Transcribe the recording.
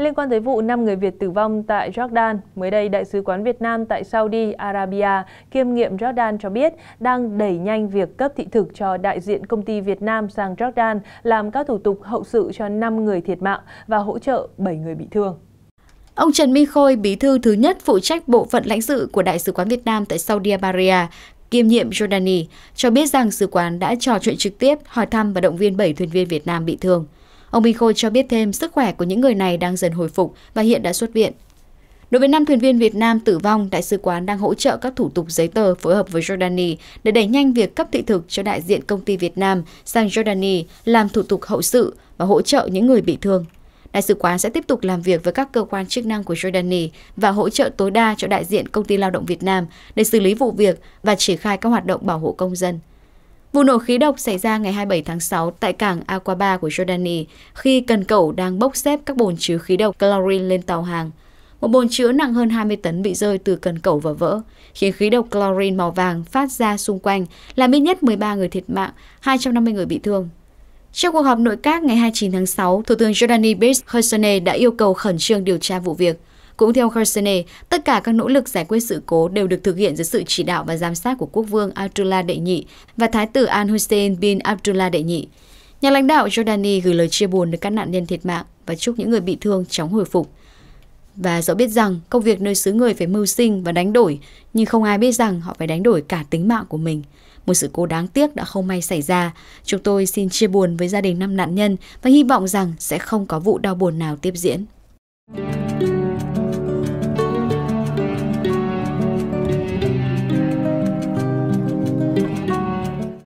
Liên quan tới vụ 5 người Việt tử vong tại Jordan, mới đây Đại sứ quán Việt Nam tại Saudi Arabia kiêm nghiệm Jordan cho biết đang đẩy nhanh việc cấp thị thực cho đại diện công ty Việt Nam sang Jordan làm các thủ tục hậu sự cho 5 người thiệt mạng và hỗ trợ 7 người bị thương. Ông Trần Minh Khôi, bí thư thứ nhất phụ trách bộ phận lãnh sự của Đại sứ quán Việt Nam tại Saudi Arabia, kiêm nhiệm Jordani, cho biết rằng sứ quán đã trò chuyện trực tiếp, hỏi thăm và động viên 7 thuyền viên Việt Nam bị thương. Ông Khôi cho biết thêm sức khỏe của những người này đang dần hồi phục và hiện đã xuất viện. Đối với 5 thuyền viên Việt Nam tử vong, Đại sứ quán đang hỗ trợ các thủ tục giấy tờ phối hợp với Jordani để đẩy nhanh việc cấp thị thực cho đại diện công ty Việt Nam sang Jordani làm thủ tục hậu sự và hỗ trợ những người bị thương. Đại sứ quán sẽ tiếp tục làm việc với các cơ quan chức năng của Jordani và hỗ trợ tối đa cho đại diện công ty lao động Việt Nam để xử lý vụ việc và triển khai các hoạt động bảo hộ công dân. Vụ nổ khí độc xảy ra ngày 27 tháng 6 tại cảng Aqaba của Jordani khi cần cẩu đang bốc xếp các bồn chứa khí độc chlorine lên tàu hàng. Một bồn chứa nặng hơn 20 tấn bị rơi từ cần cẩu và vỡ, khiến khí độc chlorine màu vàng phát ra xung quanh, làm ít nhất 13 người thiệt mạng, 250 người bị thương. Trong cuộc họp nội các ngày 29 tháng 6, Thủ tướng Jordani Bish Hosseini đã yêu cầu khẩn trương điều tra vụ việc. Cũng theo Gersene, tất cả các nỗ lực giải quyết sự cố đều được thực hiện dưới sự chỉ đạo và giám sát của quốc vương Abdullah đệ nhị và thái tử Al Hussein bin Abdullah đệ nhị. Nhà lãnh đạo Jordani gửi lời chia buồn đến các nạn nhân thiệt mạng và chúc những người bị thương chóng hồi phục. Và rõ biết rằng công việc nơi xứ người phải mưu sinh và đánh đổi, nhưng không ai biết rằng họ phải đánh đổi cả tính mạng của mình. Một sự cố đáng tiếc đã không may xảy ra. Chúng tôi xin chia buồn với gia đình năm nạn nhân và hy vọng rằng sẽ không có vụ đau buồn nào tiếp diễn. Thank you